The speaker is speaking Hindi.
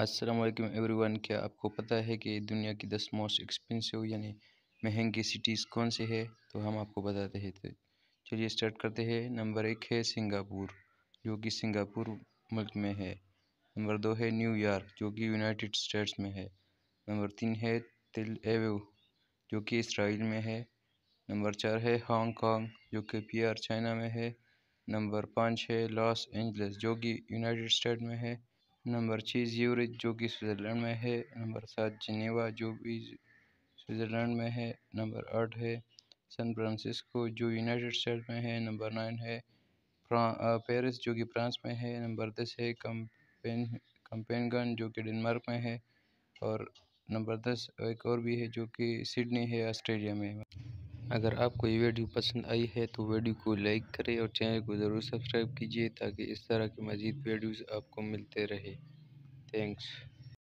असलम एवरीवन क्या आपको पता है कि दुनिया की दस मोस्ट एक्सपेंसिव यानी महंगी सिटीज़ कौन सी है तो हम आपको बताते हैं तो चलिए स्टार्ट करते हैं नंबर एक है सिंगापुर जो कि सिंगापुर मुल्क में है नंबर दो है न्यूयॉर्क जो कि यूनाइटेड स्टेट्स में है नंबर तीन है तिल एव जो कि इसराइल में है नंबर चार है हांगकॉन्ग जो कि पी आर चाइना में है नंबर पाँच है लॉस एंजल्स जो कि यूनाइटेड स्टेट में है नंबर छः ज्यूरिज जो कि स्विट्ज़रलैंड में है नंबर सात जिनेवा जो भी स्विट्ज़रलैंड में है नंबर आठ है सैन फ्रांसिस्को जो यूनाइटेड स्टेट में है नंबर नाइन है पेरिस जो कि फ्रांस में है नंबर दस है कम्पेन कम्पेनगन जो कि डेनमार्क में है और नंबर दस एक और भी है जो कि सिडनी है ऑस्ट्रेलिया में अगर आपको ये वीडियो पसंद आई है तो वीडियो को लाइक करें और चैनल को ज़रूर सब्सक्राइब कीजिए ताकि इस तरह की मज़ीद वीडियोज़ आपको मिलते रहे थैंक्स